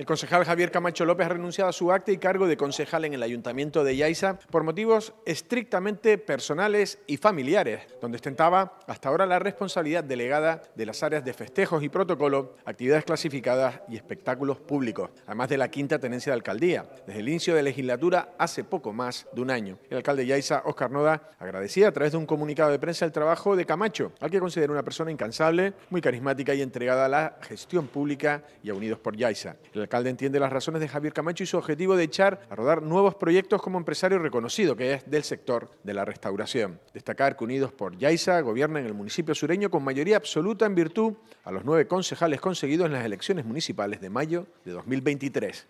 El concejal Javier Camacho López ha renunciado a su acta y cargo de concejal en el Ayuntamiento de Yaiza por motivos estrictamente personales y familiares, donde ostentaba hasta ahora la responsabilidad delegada de las áreas de festejos y protocolo, actividades clasificadas y espectáculos públicos, además de la quinta tenencia de alcaldía, desde el inicio de legislatura hace poco más de un año. El alcalde de Yaiza, Óscar Noda, agradecía a través de un comunicado de prensa el trabajo de Camacho, al que considera una persona incansable, muy carismática y entregada a la gestión pública y a Unidos por Yaiza alcalde entiende las razones de Javier Camacho y su objetivo de echar a rodar nuevos proyectos como empresario reconocido que es del sector de la restauración. Destacar que Unidos por Yaiza gobierna en el municipio sureño con mayoría absoluta en virtud a los nueve concejales conseguidos en las elecciones municipales de mayo de 2023.